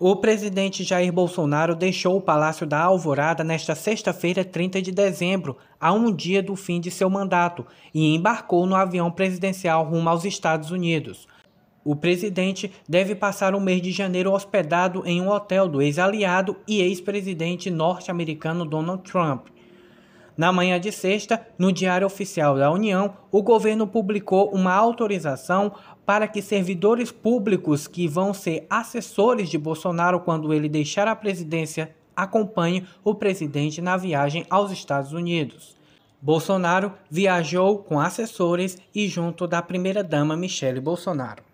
O presidente Jair Bolsonaro deixou o Palácio da Alvorada nesta sexta-feira, 30 de dezembro, a um dia do fim de seu mandato, e embarcou no avião presidencial rumo aos Estados Unidos. O presidente deve passar o mês de janeiro hospedado em um hotel do ex-aliado e ex-presidente norte-americano Donald Trump. Na manhã de sexta, no Diário Oficial da União, o governo publicou uma autorização para que servidores públicos que vão ser assessores de Bolsonaro quando ele deixar a presidência acompanhem o presidente na viagem aos Estados Unidos. Bolsonaro viajou com assessores e junto da primeira-dama Michele Bolsonaro.